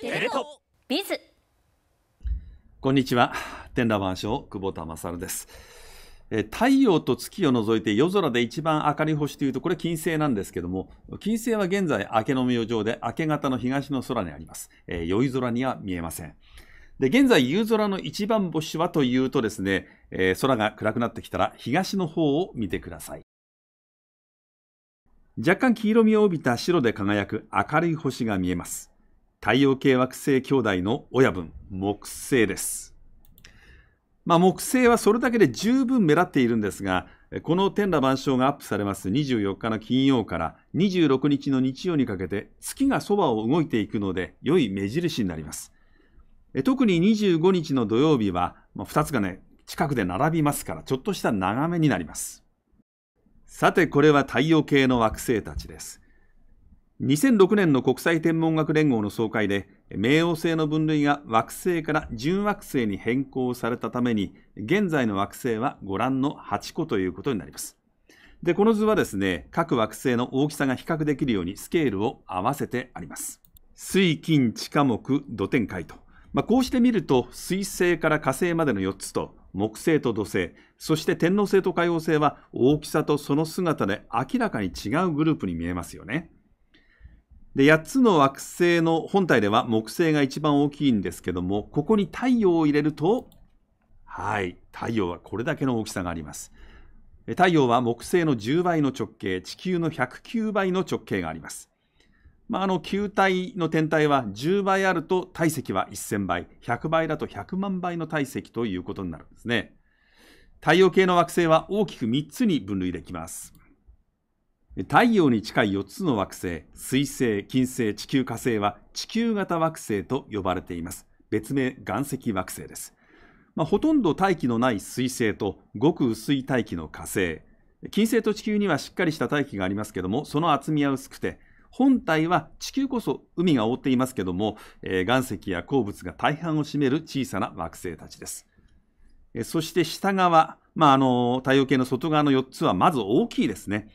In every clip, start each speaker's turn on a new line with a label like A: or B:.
A: テレ東ビズこんにちは天羅万象久保田勝ですえ太陽と月を除いて夜空で一番明るい星というとこれ金星なんですけども金星は現在明けの明星で明け方の東の空にあります、え宵空には見えませんで現在夕空の一番星はというとですね、えー、空が暗くなってきたら東の方を見てください若干黄色みを帯びた白で輝く明るい星が見えます太陽系惑星兄弟の親分、木星です。まあ、木星はそれだけで十分目立っているんですが、この天羅万象がアップされます24日の金曜から26日の日曜にかけて月がそばを動いていくので良い目印になります。特に25日の土曜日は、まあ、2つがね、近くで並びますからちょっとした長めになります。さてこれは太陽系の惑星たちです。2006年の国際天文学連合の総会で冥王星の分類が惑星から準惑星に変更されたために現在の惑星はご覧の8個ということになりますでこの図はですね各惑星の大きさが比較できるようにスケールを合わせてあります水金地下木土天海と、まあ、こうして見ると水星から火星までの4つと木星と土星そして天王星と海王星は大きさとその姿で明らかに違うグループに見えますよねで8つの惑星の本体では木星が一番大きいんですけどもここに太陽を入れるとはい太陽はこれだけの大きさがあります太陽は木星の10倍の直径地球の109倍の直径がありますまあ、あの球体の天体は10倍あると体積は1000倍100倍だと100万倍の体積ということになるんですね太陽系の惑星は大きく3つに分類できます太陽に近い4つの惑星、水星、金星、地球火星は地球型惑星と呼ばれています。別名、岩石惑星です。まあ、ほとんど大気のない水星とごく薄い大気の火星。金星と地球にはしっかりした大気がありますけども、その厚みは薄くて、本体は地球こそ海が覆っていますけども、えー、岩石や鉱物が大半を占める小さな惑星たちです。えそして下側、まあ、あの太陽系の外側の4つはまず大きいですね。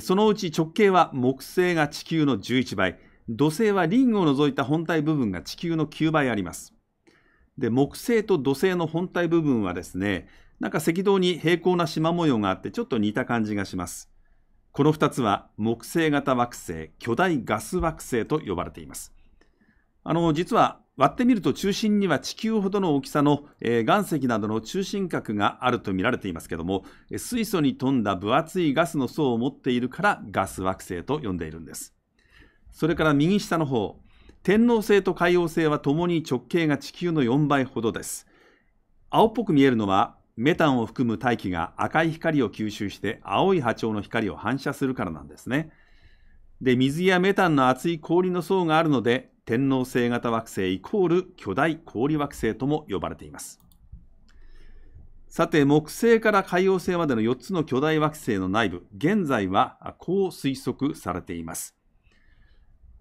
A: そのうち直径は木星が地球の11倍、土星はリングを除いた本体部分が地球の9倍あります。で、木星と土星の本体部分はですね、なんか赤道に平行な縞模様があってちょっと似た感じがします。この2つは木星型惑星、巨大ガス惑星と呼ばれています。あの、実は割ってみると中心には地球ほどの大きさの、えー、岩石などの中心核があると見られていますけども水素に富んだ分厚いガスの層を持っているからガス惑星と呼んでいるんですそれから右下の方天王星と海王星はともに直径が地球の4倍ほどです青っぽく見えるのはメタンを含む大気が赤い光を吸収して青い波長の光を反射するからなんですねで水やメタンの厚い氷の層があるので天王星型惑星イコール巨大氷惑星とも呼ばれていますさて木星から海王星までの4つの巨大惑星の内部現在はこう推測されています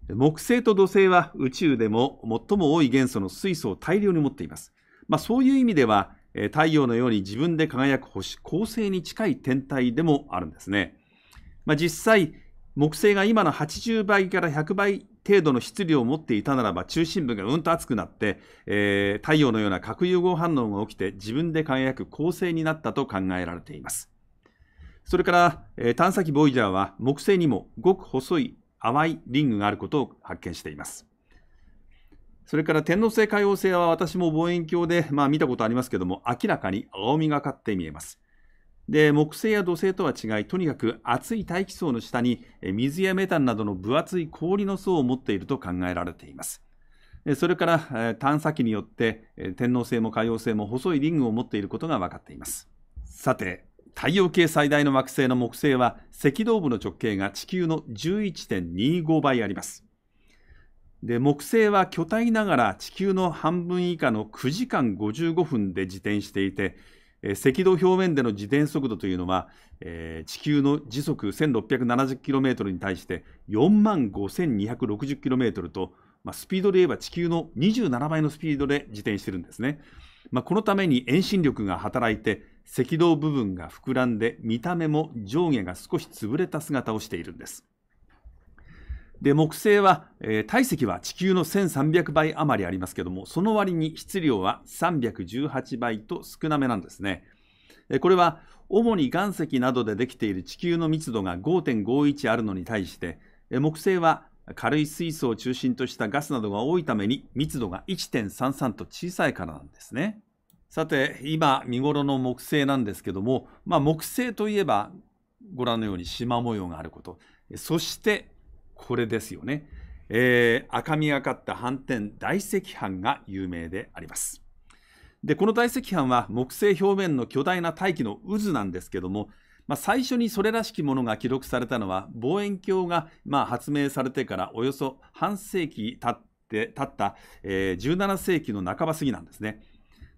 A: 木星と土星は宇宙でも最も多い元素の水素を大量に持っています、まあ、そういう意味では太陽のように自分で輝く星恒星に近い天体でもあるんですね、まあ、実際木星が今の80倍から100倍程度の質量を持っていたならば中心部がうんと熱くなって、えー、太陽のような核融合反応が起きて自分で輝く恒星になったと考えられています。それから、えー、探査機ボイジャーは木星にもごく細い淡いリングがあることを発見しています。それから天王星海王星は私も望遠鏡で、まあ、見たことありますけども明らかに青みがかって見えます。で木星や土星とは違いとにかく熱い大気層の下に水やメタンなどの分厚い氷の層を持っていると考えられていますそれから探査機によって天王星も海王星も細いリングを持っていることが分かっていますさて太陽系最大の惑星の木星は赤道部の直径が地球の11.25倍ありますで木星は巨体ながら地球の半分以下の9時間55分で自転していてえー、赤道表面での自転速度というのは、えー、地球の時速 1670km に対して4万 5260km と、まあ、スピードで言えば地球の27倍のスピードで自転しているんですね。まあ、このために遠心力が働いて赤道部分が膨らんで見た目も上下が少し潰れた姿をしているんです。で木星は、えー、体積は地球の1300倍余りありますけどもその割に質量は318倍と少なめなんですねこれは主に岩石などでできている地球の密度が5.51あるのに対して木星は軽い水素を中心としたガスなどが多いために密度が1.33と小さいからなんですねさて今見頃の木星なんですけども、まあ、木星といえばご覧のように縞模様があることそしてこれですよね。えー、赤みがかった斑点大石斑が有名であります。でこの大石斑は木星表面の巨大な大気の渦なんですけども、まあ、最初にそれらしきものが記録されたのは望遠鏡がまあ発明されてからおよそ半世紀経っった、えー、17世紀の半ば過ぎなんですね。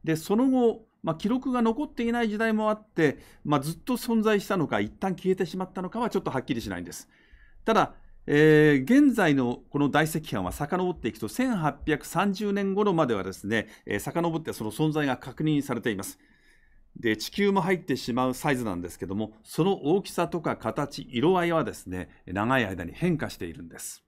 A: でその後まあ、記録が残っていない時代もあって、まあ、ずっと存在したのか一旦消えてしまったのかはちょっとはっきりしないんです。ただえー、現在のこの大石版は遡っていくと1830年頃まではですね、えー、遡ってその存在が確認されています。で地球も入ってしまうサイズなんですけどもその大きさとか形色合いはですね長い間に変化しているんです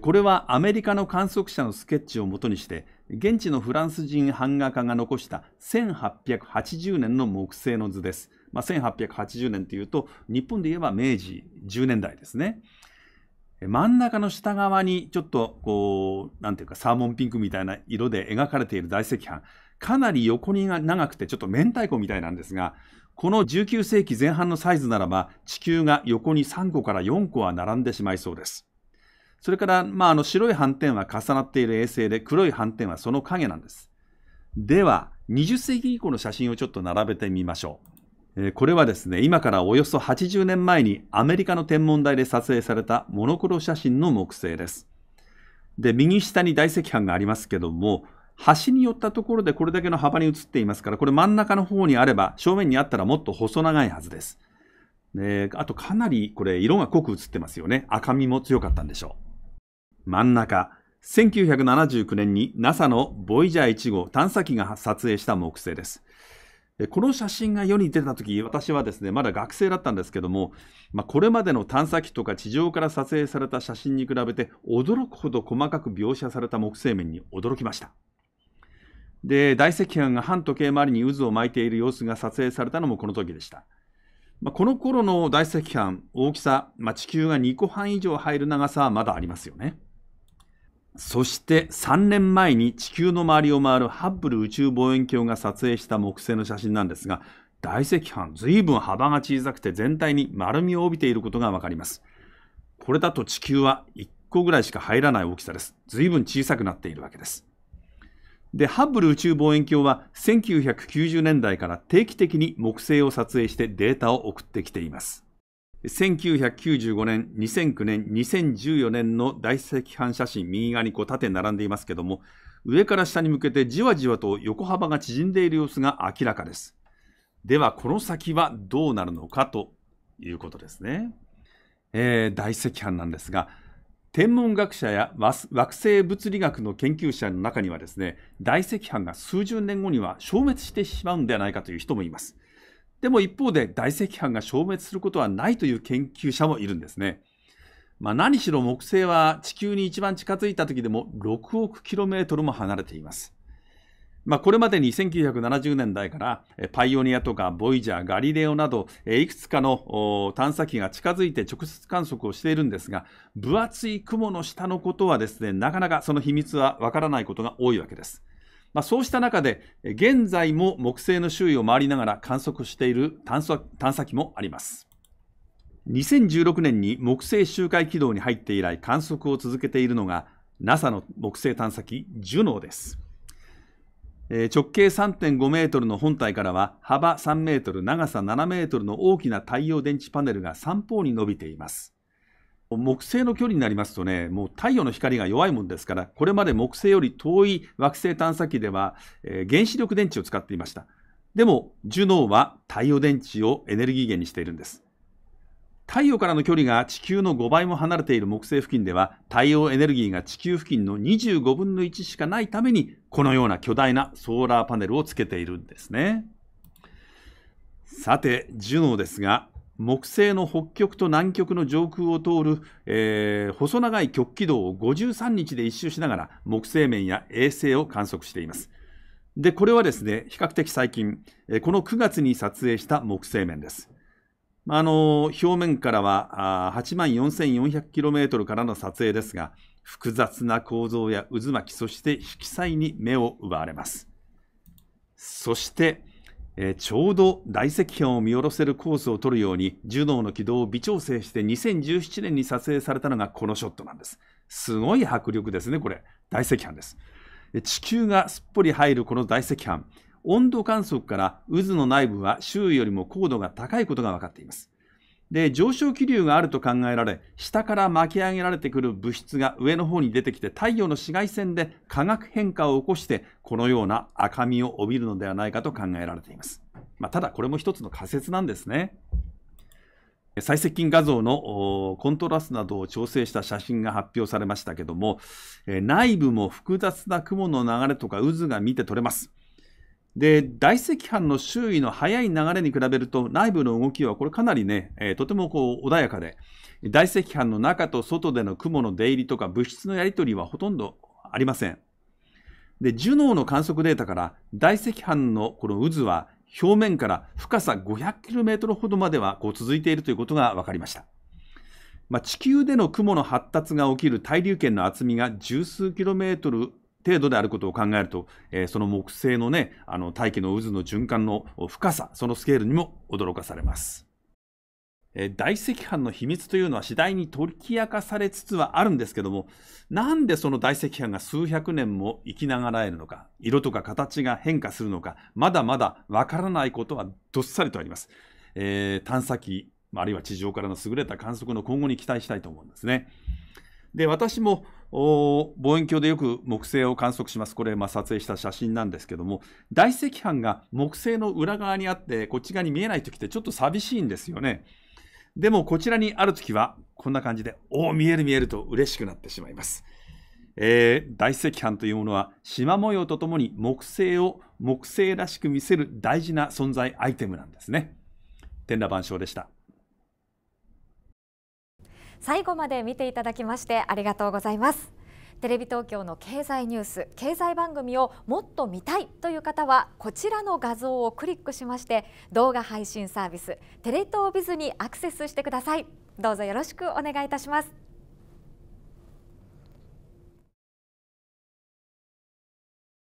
A: これはアメリカの観測者のスケッチをもとにして現地のフランス人版画家が残した1880年の木製の図ですまあ、1880年というと日本で言えば明治10年代ですね真ん中の下側にちょっとこうなんていうかサーモンピンクみたいな色で描かれている大赤斑。かなり横にが長くてちょっと明太子みたいなんですがこの19世紀前半のサイズならば地球が横に3個から4個は並んでしまいそうですそれから、まあ、あの白い斑点は重なっている衛星で黒い斑点はその影なんですでは20世紀以降の写真をちょっと並べてみましょうこれはですね、今からおよそ80年前にアメリカの天文台で撮影されたモノクロ写真の木星です。で、右下に大赤斑がありますけども、端に寄ったところでこれだけの幅に写っていますから、これ真ん中の方にあれば、正面にあったらもっと細長いはずです。であとかなりこれ色が濃く写ってますよね。赤みも強かったんでしょう。真ん中、1979年に NASA のボイジャー1号探査機が撮影した木星です。この写真が世に出た時私はですねまだ学生だったんですけども、まあ、これまでの探査機とか地上から撮影された写真に比べて驚くほど細かく描写された木製面に驚きましたで大石斑が反時計回りに渦を巻いている様子が撮影されたのもこの時でした、まあ、この頃の大石斑大きさ、まあ、地球が2個半以上入る長さはまだありますよねそして3年前に地球の周りを回るハッブル宇宙望遠鏡が撮影した木星の写真なんですが、大赤斑、ずいぶん幅が小さくて全体に丸みを帯びていることがわかります。これだと地球は1個ぐらいしか入らない大きさです。ずいぶん小さくなっているわけです。で、ハッブル宇宙望遠鏡は1990年代から定期的に木星を撮影してデータを送ってきています。1995年、2009年、2014年の大赤飯写真、右側にこう縦並んでいますけども、上から下に向けてじわじわと横幅が縮んでいる様子が明らかです。では、この先はどうなるのかということですね。えー、大赤飯なんですが、天文学者や惑星物理学の研究者の中にはですね、大赤飯が数十年後には消滅してしまうんではないかという人もいます。でも一方で大石斑が消滅することはないという研究者もいるんですね。まあ、何しろ木星は地球に一番近づいた時でも6億キロメートルも離れています。まあ、これまでに1970年代からパイオニアとかボイジャー、ガリレオなどいくつかの探査機が近づいて直接観測をしているんですが分厚い雲の下のことはですねなかなかその秘密はわからないことが多いわけです。まあ、そうした中で、現在も木星の周囲を回りながら観測している探査探査機もあります。2016年に木星周回軌道に入って以来観測を続けているのが NASA の木星探査機ジュノーです。えー、直径3.5メートルの本体からは幅3メートル、長さ7メートルの大きな太陽電池パネルが3方に伸びています。木星の距離になりますとね、もう太陽の光が弱いもんですから、これまで木星より遠い惑星探査機では、えー、原子力電池を使っていました。でも、ジュノーは太陽電池をエネルギー源にしているんです。太陽からの距離が地球の5倍も離れている木星付近では、太陽エネルギーが地球付近の25分の1しかないために、このような巨大なソーラーパネルをつけているんですね。さて、ジュノーですが、木星の北極と南極の上空を通る、えー、細長い極軌道を53日で一周しながら木星面や衛星を観測しています。で、これはですね、比較的最近、この9月に撮影した木星面です。あの表面からは8万 4400km からの撮影ですが、複雑な構造や渦巻き、そして色彩に目を奪われます。そして、えー、ちょうど大石標を見下ろせるコースを取るように、柔道の軌道を微調整して2017年に撮影されたのがこのショットなんです。すごい迫力ですね、これ。大石斑です。地球がすっぽり入るこの大石斑、温度観測から渦の内部は周囲よりも高度が高いことが分かっています。で上昇気流があると考えられ下から巻き上げられてくる物質が上の方に出てきて太陽の紫外線で化学変化を起こしてこのような赤みを帯びるのではないかと考えられています、まあ、ただこれも一つの仮説なんですね最接近画像のコントラストなどを調整した写真が発表されましたけども内部も複雑な雲の流れとか渦が見て取れますで、大赤斑の周囲の速い流れに比べると、内部の動きはこれかなりね、えー、とてもこう穏やかで、大赤斑の中と外での雲の出入りとか物質のやり取りはほとんどありません。で、ジュノーの観測データから、大赤斑のこの渦は表面から深さ 500km ほどまではこう続いているということが分かりました。まあ、地球での雲の発達が起きる対流圏の厚みが十数キロメートル程度であることを考えると、えー、その木星のね、あの大気の渦の循環の深さ、そのスケールにも驚かされます。え大赤飯の秘密というのは次第に解き明かされつつはあるんですけどもなんでその大赤飯が数百年も生きながらえるのか色とか形が変化するのかまだまだわからないことはどっさりとあります、えー、探査機あるいは地上からの優れた観測の今後に期待したいと思うんですねで私も望遠鏡でよく木星を観測します。これ、まあ、撮影した写真なんですけども、大赤斑が木星の裏側にあって、こっち側に見えない時ってちょっと寂しいんですよね。でも、こちらにある時は、こんな感じで、おお、見える見えると嬉しくなってしまいます。えー、大赤斑というものは、縞模様とともに木星を木星らしく見せる大事な存在アイテムなんですね。天羅万象でした。最後まで見ていただきましてありがとうございますテレビ東京の経済ニュース経済番組をもっと見たいという方はこちらの画像をクリックしまして動画配信サービステレ東ビズにアクセスしてくださいどうぞよろしくお願いいたします